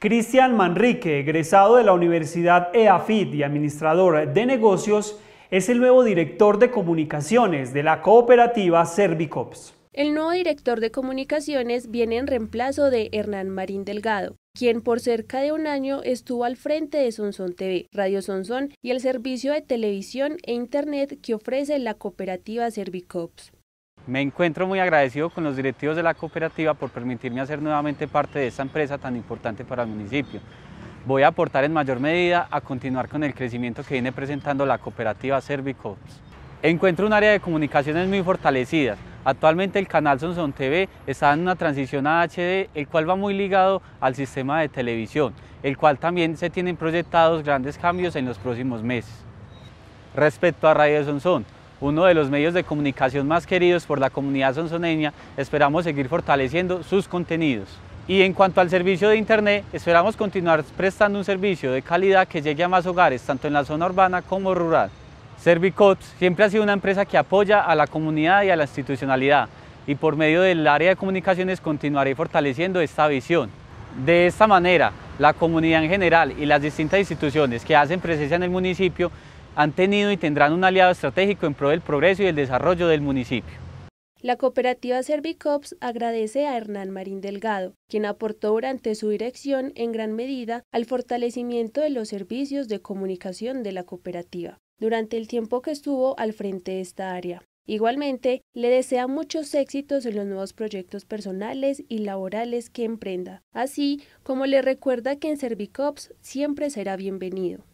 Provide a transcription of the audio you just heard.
Cristian Manrique, egresado de la Universidad EAFIT y administrador de negocios, es el nuevo director de comunicaciones de la cooperativa Servicops. El nuevo director de comunicaciones viene en reemplazo de Hernán Marín Delgado, quien por cerca de un año estuvo al frente de Sonson TV, Radio Sonson y el servicio de televisión e internet que ofrece la cooperativa Servicops. Me encuentro muy agradecido con los directivos de la cooperativa por permitirme hacer nuevamente parte de esta empresa tan importante para el municipio. Voy a aportar en mayor medida a continuar con el crecimiento que viene presentando la cooperativa Servicops. Encuentro un área de comunicaciones muy fortalecida. Actualmente el canal Sonson TV está en una transición a HD, el cual va muy ligado al sistema de televisión, el cual también se tienen proyectados grandes cambios en los próximos meses. Respecto a Radio Sonson, uno de los medios de comunicación más queridos por la comunidad sonsoneña, esperamos seguir fortaleciendo sus contenidos. Y en cuanto al servicio de Internet, esperamos continuar prestando un servicio de calidad que llegue a más hogares, tanto en la zona urbana como rural. Servicots siempre ha sido una empresa que apoya a la comunidad y a la institucionalidad y por medio del área de comunicaciones continuaré fortaleciendo esta visión. De esta manera, la comunidad en general y las distintas instituciones que hacen presencia en el municipio han tenido y tendrán un aliado estratégico en pro del progreso y el desarrollo del municipio. La cooperativa Servicops agradece a Hernán Marín Delgado, quien aportó durante su dirección en gran medida al fortalecimiento de los servicios de comunicación de la cooperativa, durante el tiempo que estuvo al frente de esta área. Igualmente, le desea muchos éxitos en los nuevos proyectos personales y laborales que emprenda, así como le recuerda que en Servicops siempre será bienvenido.